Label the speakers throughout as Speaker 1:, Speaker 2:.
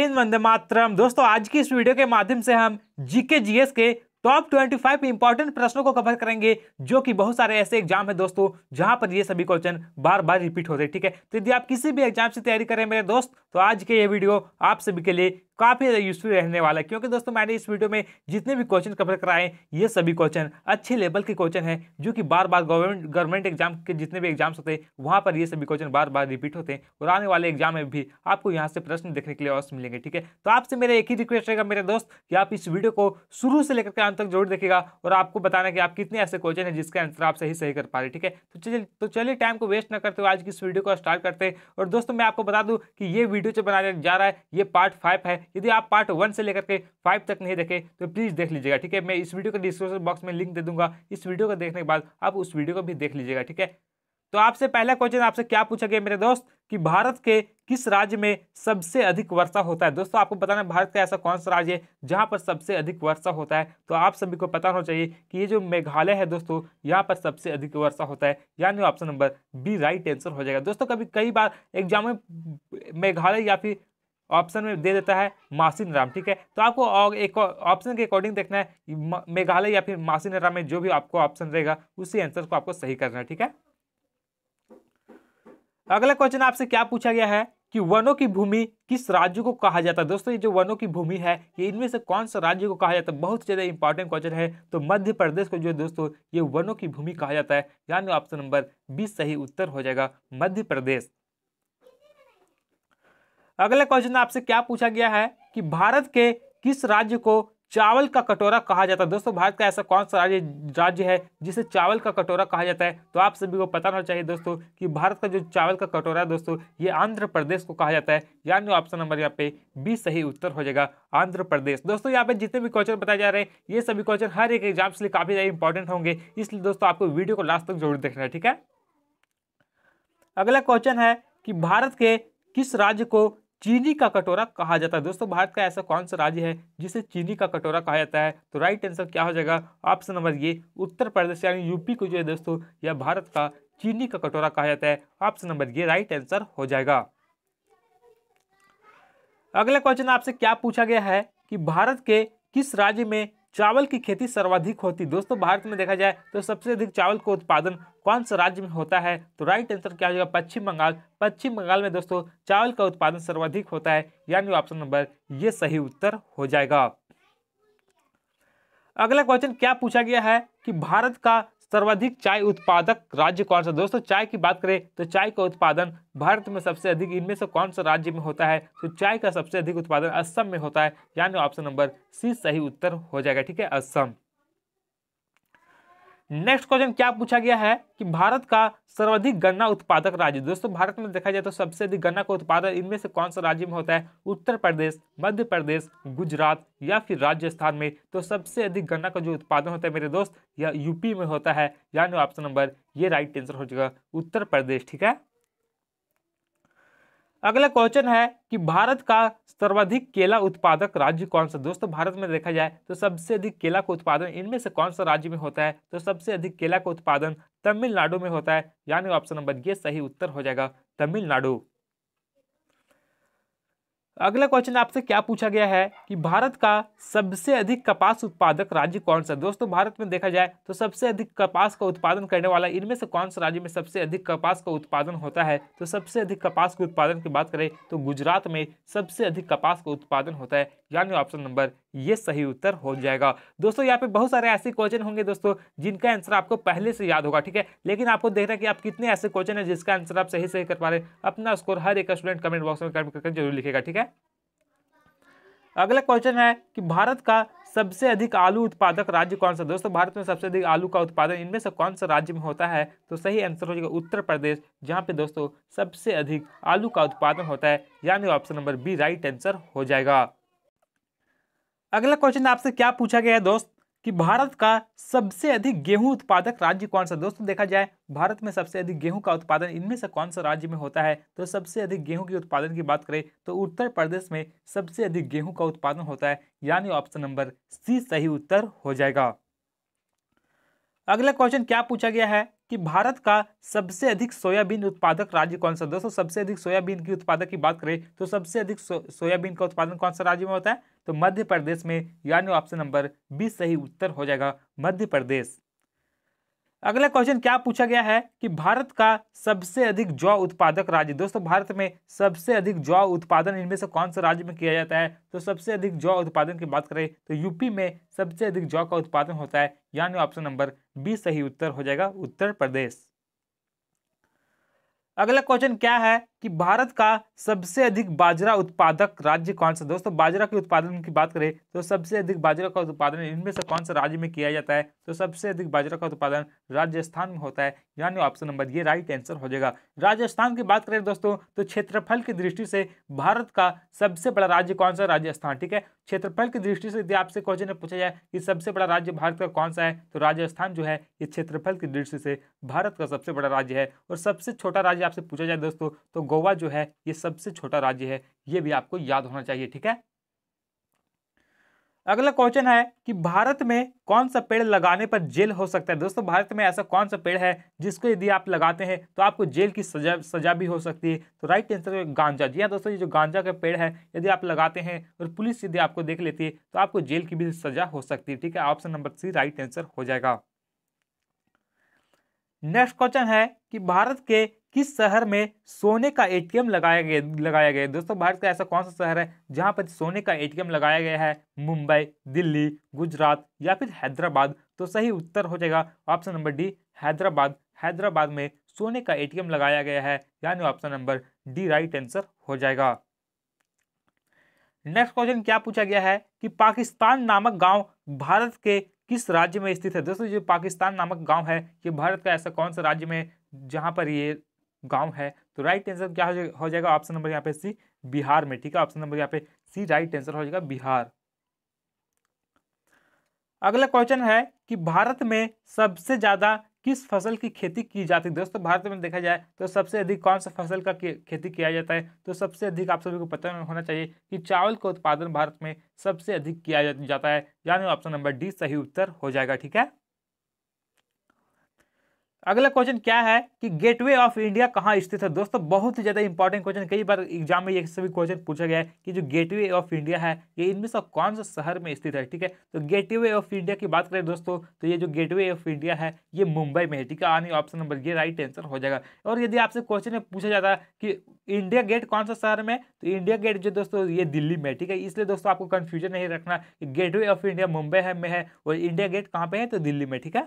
Speaker 1: हिंद वंदे मातरम दोस्तों आज की इस वीडियो के माध्यम से हम जीके जीएस के टॉप 25 इंपॉर्टेंट प्रश्नों को कवर करेंगे जो कि बहुत सारे ऐसे एग्जाम है दोस्तों जहां पर ये सभी क्वेश्चन बार बार रिपीट होते हैं ठीक है तो यदि आप किसी भी एग्जाम से तैयारी करें मेरे दोस्त तो आज के ये वीडियो आप सभी के लिए काफ़ी ज़्यादा यूजफुल रहने वाला है क्योंकि दोस्तों मैंने इस वीडियो में जितने भी क्वेश्चन कवर कराए ये सभी क्वेश्चन अच्छे लेवल के क्वेश्चन हैं जो कि बार बार गवर्नमेंट गवर्नमेंट एग्जाम के जितने भी एग्जाम्स होते हैं वहाँ पर ये सभी क्वेश्चन बार बार रिपीट होते हैं और आने वाले एग्जाम में भी आपको यहाँ से प्रश्न देखने के लिए अवश्य मिलेंगे ठीक है तो आपसे मेरा एक ही रिक्वेस्ट रहेगा मेरे दोस्त कि आप इस वीडियो को शुरू से लेकर के अंत तक जरूर देखेगा और आपको बताना कि आप कितने ऐसे क्वेश्चन हैं जिसका आंसर आप सही सही कर पा रहे ठीक है तो चलिए तो चलिए टाइम को वेस्ट ना करते हुए आज की इस वीडियो को स्टार्ट करते हैं और दोस्तों मैं आपको बता दूँ कि ये वीडियो जो बनाया जा रहा है ये पार्ट फाइव है यदि आप पार्ट वन से लेकर के फाइव तक नहीं देखे तो प्लीज़ देख लीजिएगा ठीक है मैं इस वीडियो के डिस्क्रिप्शन बॉक्स में लिंक दे दूंगा इस वीडियो को देखने के बाद आप उस वीडियो को भी देख लीजिएगा ठीक है तो आपसे पहला क्वेश्चन आपसे क्या पूछा गया मेरे दोस्त कि भारत के किस राज्य में सबसे अधिक वर्षा होता है दोस्तों आपको बताना भारत का ऐसा कौन सा राज्य है जहाँ पर सबसे अधिक वर्षा होता है तो आप सभी को पता होना चाहिए कि ये जो मेघालय है दोस्तों यहाँ पर सबसे अधिक वर्षा होता है यानी option number B right answer हो जाएगा दोस्तों कभी कई बार एग्जाम में मेघालय या फिर ऑप्शन में दे देता है मासीनराम ठीक है तो आपको एक ऑप्शन के अकॉर्डिंग देखना है मेघालय या फिर मासीनराम में जो भी आपको ऑप्शन रहेगा उसी आंसर को आपको सही करना है ठीक है अगला क्वेश्चन आपसे क्या पूछा गया है कि वनों की भूमि किस राज्य को कहा जाता है दोस्तों ये जो वनों की भूमि है ये इनमें से कौन सा राज्य को कहा जाता है बहुत ज़्यादा इंपॉर्टेंट क्वेश्चन है तो मध्य प्रदेश को जो है दोस्तों ये वनों की भूमि कहा जाता है यानी ऑप्शन नंबर बी सही उत्तर हो जाएगा मध्य प्रदेश अगला क्वेश्चन आपसे क्या पूछा गया है कि भारत के किस राज्य को चावल का कटोरा कहा जाता है दोस्तों भारत का ऐसा कौन सा राज्य राज्य है जिसे चावल का कटोरा कहा जाता है तो आप सभी को पता होना चाहिए दोस्तों कि भारत का जो चावल का कटोरा है दोस्तों ये आंध्र प्रदेश को कहा जाता है यानी ऑप्शन नंबर यहाँ पे बी सही उत्तर हो जाएगा आंध्र प्रदेश दोस्तों यहाँ पे जितने भी क्वेश्चन बताए जा रहे हैं ये सभी क्वेश्चन हर एक एग्जाम के लिए काफ़ी ज़्यादा इंपॉर्टेंट होंगे इसलिए दोस्तों आपको वीडियो को लास्ट तक जरूर देखना है ठीक है अगला क्वेश्चन है कि भारत के किस राज्य को चीनी का कटोरा कहा जाता है दोस्तों भारत का ऐसा कौन सा राज्य है जिसे चीनी का कटोरा कहा जाता है तो राइट आंसर क्या हो जाएगा ऑप्शन नंबर ये उत्तर प्रदेश यानी यूपी को जो है दोस्तों यह भारत का चीनी का कटोरा कहा जाता है option number A right answer हो जाएगा अगला क्वेश्चन आपसे क्या पूछा गया है कि भारत के किस राज्य में चावल की खेती सर्वाधिक होती दोस्तों भारत में देखा जाए तो सबसे अधिक चावल का उत्पादन कौन सा राज्य में होता है तो राइट आंसर क्या हो जाएगा पश्चिम बंगाल पश्चिम बंगाल में दोस्तों चावल का उत्पादन सर्वाधिक होता है यानी ऑप्शन नंबर ये सही उत्तर हो जाएगा अगला क्वेश्चन क्या पूछा गया है कि भारत का सर्वाधिक चाय उत्पादक राज्य कौन सा दोस्तों चाय की बात करें तो चाय का उत्पादन भारत में सबसे अधिक इनमें से कौन सा राज्य में होता है तो चाय का सबसे अधिक उत्पादन असम में होता है यानी ऑप्शन नंबर सी सही उत्तर हो जाएगा ठीक है असम नेक्स्ट क्वेश्चन क्या पूछा गया है कि भारत का सर्वाधिक गन्ना उत्पादक राज्य दोस्तों भारत में देखा जाए तो सबसे अधिक गन्ना का उत्पादन इनमें से कौन सा राज्य में होता है उत्तर प्रदेश मध्य प्रदेश गुजरात या फिर राजस्थान में तो सबसे अधिक गन्ना का जो उत्पादन होता है मेरे दोस्त यह यूपी में होता है यानी option number A right answer हो जाएगा उत्तर प्रदेश ठीक है अगला क्वेश्चन है कि भारत का सर्वाधिक केला उत्पादक राज्य कौन सा दोस्तों भारत में देखा जाए तो सबसे अधिक केला का उत्पादन इनमें से कौन सा राज्य में होता है तो सबसे अधिक केला का उत्पादन तमिलनाडु में होता है यानी ऑप्शन नंबर ये सही उत्तर हो जाएगा तमिलनाडु अगला क्वेश्चन आपसे क्या पूछा गया है कि भारत का सबसे अधिक कपास उत्पादक राज्य कौन सा दोस्तों भारत में देखा जाए तो सबसे अधिक कपास का उत्पादन करने वाला इनमें से कौन सा राज्य में सबसे अधिक कपास का उत्पादन होता है तो सबसे अधिक कपास के उत्पादन की बात करें तो गुजरात में सबसे अधिक कपास का उत्पादन होता है यानी ऑप्शन नंबर ये सही उत्तर हो जाएगा दोस्तों यहाँ पे बहुत सारे ऐसे क्वेश्चन होंगे दोस्तों जिनका आंसर आपको पहले से याद होगा ठीक है लेकिन आपको देखना कि आप कितने ऐसे क्वेश्चन है जिसका आंसर आप सही सही कर पा रहे अपना स्कोर हर एक स्टूडेंट कमेंट बॉक्स में कमेंट करके जरूर लिखेगा ठीक है अगला क्वेश्चन है कि भारत का सबसे अधिक आलू उत्पादक राज्य कौन सा दोस्तों भारत में सबसे अधिक आलू का उत्पादन इनमें से कौन सा राज्य में होता है तो सही आंसर हो जाएगा उत्तर प्रदेश जहाँ पे दोस्तों सबसे अधिक आलू का उत्पादन होता है यानी option number B right answer हो जाएगा अगला क्वेश्चन आपसे क्या पूछा गया है दोस्त कि भारत का सबसे अधिक गेहूं उत्पादक राज्य कौन सा दोस्तों देखा जाए भारत में सबसे अधिक गेहूं का उत्पादन इनमें से कौन सा राज्य में होता है तो सबसे अधिक गेहूं के उत्पादन की बात करें तो उत्तर प्रदेश में सबसे अधिक गेहूं का उत्पादन होता है यानी ऑप्शन नंबर सी सही उत्तर हो जाएगा अगला क्वेश्चन क्या पूछा गया है कि भारत का सबसे अधिक सोयाबीन उत्पादक राज्य कौन सा दोस्तों सबसे अधिक सोयाबीन की उत्पादक की बात करें तो सबसे अधिक सोयाबीन का उत्पादन कौन सा राज्य में होता है तो मध्य प्रदेश में यानी ऑप्शन नंबर बी सही उत्तर हो जाएगा मध्य प्रदेश अगला क्वेश्चन क्या पूछा गया है कि भारत का सबसे अधिक जौ उत्पादक राज्य दोस्तों भारत में सबसे अधिक जौ उत्पादन इनमें से कौन सा राज्य में किया जाता है तो सबसे अधिक जौ उत्पादन की बात करें तो यूपी में सबसे अधिक जौ का उत्पादन होता है यानी ऑप्शन नंबर बी सही उत्तर हो जाएगा उत्तर प्रदेश अगला क्वेश्चन क्या है कि भारत का सबसे अधिक बाजरा उत्पादक राज्य कौन सा दोस्तों बाजरा के उत्पादन की बात करें तो सबसे अधिक बाजरा का उत्पादन इनमें से कौन सा राज्य में किया जाता है तो सबसे अधिक बाजरा का उत्पादन राजस्थान में होता है यानी option number A right answer हो जाएगा राजस्थान की बात करें दोस्तों तो क्षेत्रफल की दृष्टि से भारत का सबसे बड़ा राज्य कौन सा राजस्थान ठीक है क्षेत्रफल की दृष्टि से यदि आपसे क्वेश्चन पूछा जाए कि सबसे बड़ा राज्य भारत का कौन सा है तो राजस्थान जो है ये क्षेत्रफल की दृष्टि से भारत का सबसे बड़ा राज्य है और सबसे छोटा राज्य आपसे पूछा जाए दोस्तों तो गोवा जो है ये सबसे छोटा राज्य है ये भी आपको याद होना चाहिए ठीक है अगला क्वेश्चन है कि भारत में कौन सा पेड़ लगाने पर जेल हो सकता है दोस्तों भारत में ऐसा कौन सा पेड़ है जिसको यदि आप लगाते हैं तो आपको जेल की सजा सजा भी हो सकती है तो राइट आंसर है गांजा जी हाँ दोस्तों ये जो गांजा का पेड़ है यदि आप लगाते हैं और पुलिस यदि आपको देख लेती है तो आपको जेल की भी सजा हो सकती है ठीक है option number C right answer हो जाएगा नेक्स्ट क्वेश्चन है कि भारत के किस शहर में सोने का एटीएम लगाया गया लगाया गया दोस्तों भारत का ऐसा कौन सा शहर है जहां पर सोने का एटीएम लगाया गया है मुंबई दिल्ली गुजरात या फिर हैदराबाद तो सही उत्तर हो जाएगा option number D Hyderabad Hyderabad में सोने का एटीएम लगाया गया है यानी option number D right answer हो जाएगा नेक्स्ट क्वेश्चन क्या पूछा गया है कि पाकिस्तान नामक गांव भारत के किस राज्य में स्थित है दोस्तों जो पाकिस्तान नामक गांव है ये भारत का ऐसा कौन सा राज्य में जहां पर ये गांव है तो राइट आंसर क्या हो जाएगा ऑप्शन नंबर यहाँ पे सी बिहार में ठीक है ऑप्शन नंबर यहाँ पे सी राइट आंसर हो जाएगा बिहार अगला क्वेश्चन है कि भारत में सबसे ज्यादा किस फसल की खेती की जाती है दोस्तों भारत में देखा जाए तो सबसे अधिक कौन सा फसल का खेती किया जाता है तो सबसे अधिक आप सभी को पता होना चाहिए कि चावल का उत्पादन भारत में सबसे अधिक किया जाता है यानी ऑप्शन नंबर डी सही उत्तर हो जाएगा ठीक है अगला क्वेश्चन क्या है कि गेटवे ऑफ इंडिया कहाँ स्थित है दोस्तों बहुत ही ज़्यादा इंपॉर्टेंट क्वेश्चन कई बार एग्जाम में ये सभी क्वेश्चन पूछा गया है कि जो गेटवे ऑफ इंडिया है ये इनमें से कौन सा शहर में स्थित है ठीक है तो गेटवे ऑफ इंडिया की बात करें दोस्तों तो ये जो गेटवे ऑफ इंडिया है ये मुंबई में है ठीक है यानी option number A right answer हो जाएगा और यदि आपसे क्वेश्चन में पूछा जाता है कि इंडिया गेट कौन सा शहर में तो इंडिया गेट जो दोस्तों ये दिल्ली में है ठीक है इसलिए दोस्तों आपको कन्फ्यूजन नहीं रखना कि गेटवे ऑफ इंडिया मुंबई में है और इंडिया गेट कहाँ पे है तो दिल्ली में ठीक है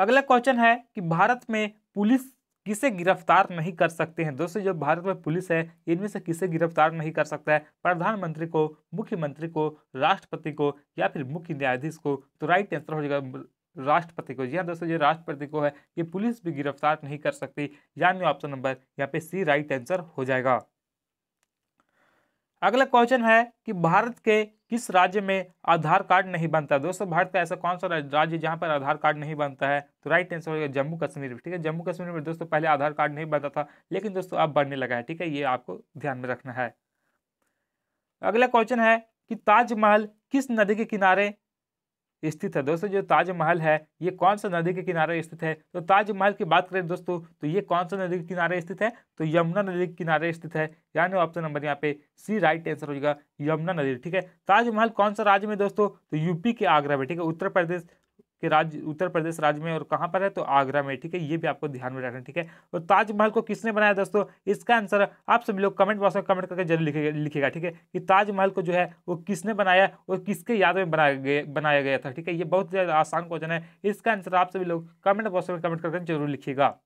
Speaker 1: अगला क्वेश्चन है कि भारत में पुलिस किसे गिरफ्तार नहीं कर सकते हैं दोस्तों जो भारत में पुलिस है इनमें से किसे गिरफ्तार नहीं कर सकता है प्रधानमंत्री को मुख्यमंत्री को राष्ट्रपति को या फिर मुख्य न्यायाधीश को तो राइट आंसर हो जाएगा राष्ट्रपति को जी हाँ दोस्तों जो राष्ट्रपति को है ये पुलिस भी गिरफ्तार नहीं कर सकती यानी ऑप्शन नंबर यहाँ पे सी राइट आंसर हो जाएगा अगला क्वेश्चन है कि भारत के किस राज्य में आधार कार्ड नहीं बनता है दोस्तों भारत का ऐसा कौन सा राज्य जहां पर आधार कार्ड नहीं बनता है तो राइट आंसर होगा जम्मू कश्मीर में ठीक है जम्मू कश्मीर में दोस्तों पहले आधार कार्ड नहीं बनता था लेकिन दोस्तों अब बनने लगा है ठीक है ये आपको ध्यान में रखना है अगला क्वेश्चन है कि ताजमहल किस नदी के किनारे स्थित है दोस्तों जो ताजमहल है ये कौन सा नदी के किनारे स्थित है तो ताजमहल की बात करें दोस्तों तो ये कौन सा नदी के किनारे स्थित है तो यमुना नदी के किनारे स्थित है यानी ऑप्शन नंबर यहाँ पे सी राइट आंसर हो जाएगा यमुना नदी ठीक है ताजमहल कौन सा राज्य में दोस्तों तो यूपी के आगरा में ठीक है उत्तर प्रदेश कि राज्य उत्तर प्रदेश राज्य में और कहाँ पर है तो आगरा में ठीक है ये भी आपको ध्यान में रखना ठीक है और ताजमहल को किसने बनाया दोस्तों इसका आंसर आप सभी लोग कमेंट बॉक्स में कमेंट करके जरूर लिखेगा ठीक है कि ताजमहल को जो है वो किसने बनाया और किसके याद में बनाया गया बनाया गया था ठीक है ये बहुत ज़्यादा आसान क्वेश्चन है इसका आंसर आप सभी लोग कमेंट बॉक्स में कमेंट करके जरूर लिखेगा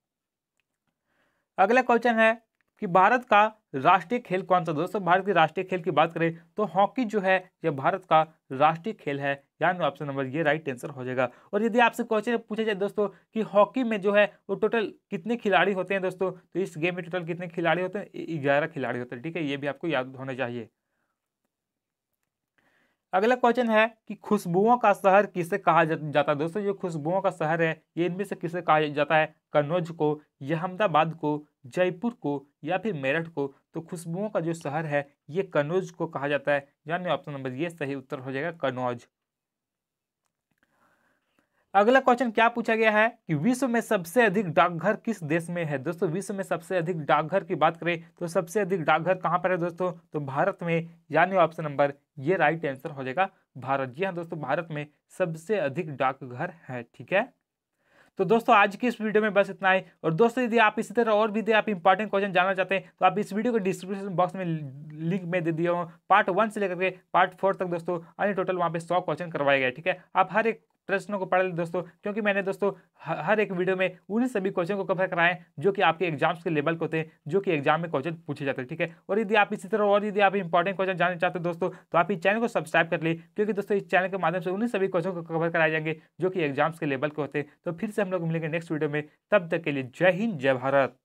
Speaker 1: अगला क्वेश्चन है कि भारत का राष्ट्रीय खेल कौन सा दोस्तों भारत के राष्ट्रीय खेल की बात करें तो हॉकी जो है यह भारत का राष्ट्रीय खेल है ध्यान दो option number A right answer हो जाएगा और यदि आपसे क्वेश्चन पूछा जाए दोस्तों कि हॉकी में जो है वो टोटल कितने खिलाड़ी होते हैं दोस्तों तो इस गेम में टोटल कितने खिलाड़ी होते हैं ग्यारह खिलाड़ी होते हैं ठीक है ये भी आपको याद होना चाहिए अगला क्वेश्चन है कि खुशबुओं का शहर किसे कहा जाता है दोस्तों ये खुशबुओं का शहर है ये इनमें से किसे कहा जाता है कन्नौज को या अहमदाबाद को जयपुर को या फिर मेरठ को तो खुशबुओं का जो शहर है ये कन्नौज को कहा जाता है यानी ऑप्शन नंबर ये सही उत्तर हो जाएगा कन्नौज अगला क्वेश्चन क्या पूछा गया है कि विश्व में सबसे अधिक डाकघर किस देश में है दोस्तों विश्व में सबसे अधिक डाकघर की बात करें तो सबसे अधिक डाकघर कहाँ पर है दोस्तों तो भारत में यानी option number A right answer हो जाएगा भारत जी हाँ दोस्तों भारत में सबसे अधिक डाकघर है ठीक है तो दोस्तों आज की इस वीडियो में बस इतना ही और दोस्तों यदि आप इसी तरह और भी दे आप इंपॉर्टेंट क्वेश्चन जानना चाहते हैं तो आप इस वीडियो को डिस्क्रिप्शन बॉक्स में लिंक में दे दिया हूँ पार्ट वन से लेकर के पार्ट फोर तक दोस्तों अन्य टोटल वहाँ पे सौ क्वेश्चन करवाए गए ठीक है आप हर एक प्रश्नों को पढ़ ले दोस्तों क्योंकि मैंने दोस्तों हर एक वीडियो में उन्हीं सभी क्वेश्चन को कवर कराएं जो कि आपके एग्जाम्स के लेवल को होते हैं जो कि एग्जाम में क्वेश्चन पूछे जाते हैं ठीक है और यदि आप इसी तरह और यदि आप इंपॉर्टेंट क्वेश्चन जानना चाहते हो दोस्तों तो आप इस चैनल को सब्सक्राइब कर लें क्योंकि दोस्तों इस चैनल के माध्यम से उन्हीं सभी क्वेश्चन को कवर कराए जाएंगे जो कि एग्जाम्स के लेवल को होते हैं तो फिर से हम लोग मिलेंगे नेक्स्ट वीडियो में तब तक के लिए जय हिंद जय भारत